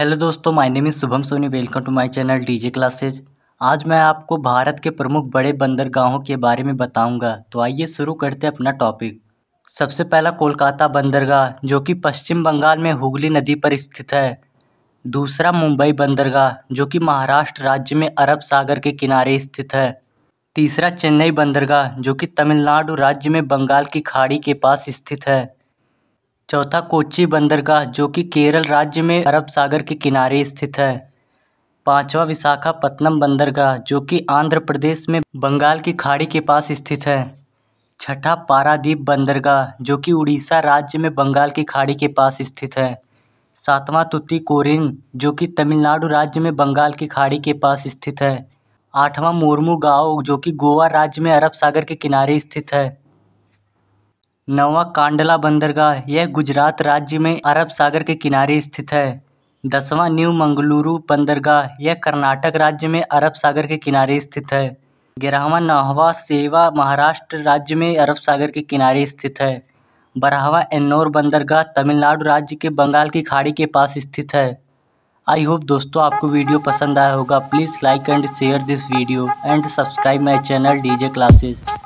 hello दोस्तों my name is Shubham Soni welcome to my channel DJ classes आज मैं आपको भारत के प्रमुख बड़े बंदरगाहों के बारे में बताऊंगा तो आइए शुरू करते हैं अपना टॉपिक सबसे पहला कोलकाता बंदरगाह जो कि पश्चिम बंगाल में हुगली नदी पर स्थित है दूसरा मुंबई बंदरगाह जो कि महाराष्ट्र राज्य में अरब सागर के किनारे स्थित है तीसरा चेन्नई बंदरगाह जो कि तमिलनाडु राज्य में बंगाल की खाड़ी के पास स्थित है चौथा कोच्चि बंदरगाह जो कि केरल राज्य में अरब सागर के किनारे स्थित है पाँचवा विशाखापत्तनम बंदरगाह जो कि आंध्र प्रदेश में बंगाल की खाड़ी के पास स्थित है छठा पारादीप बंदरगाह जो कि उड़ीसा राज्य में बंगाल की खाड़ी के पास स्थित है सातवां कोरिन जो कि तमिलनाडु राज्य में बंगाल की खाड़ी के पास स्थित है आठवां मोरमू गाँव जो कि गोवा राज्य में अरब सागर के किनारे स्थित है नवा कांडला बंदरगाह यह गुजरात राज्य में अरब सागर के किनारे स्थित है दसवां न्यू मंगलुरु बंदरगाह यह कर्नाटक राज्य में अरब सागर के किनारे स्थित है ग्यारहवा नाहवा सेवा महाराष्ट्र राज्य में अरब सागर के किनारे स्थित है बारहवा एन्नोर बंदरगाह तमिलनाडु राज्य के बंगाल की खाड़ी के पास स्थित है आई होप दोस्तों आपको वीडियो पसंद आया होगा please like and share this video and subscribe my channel DJ classes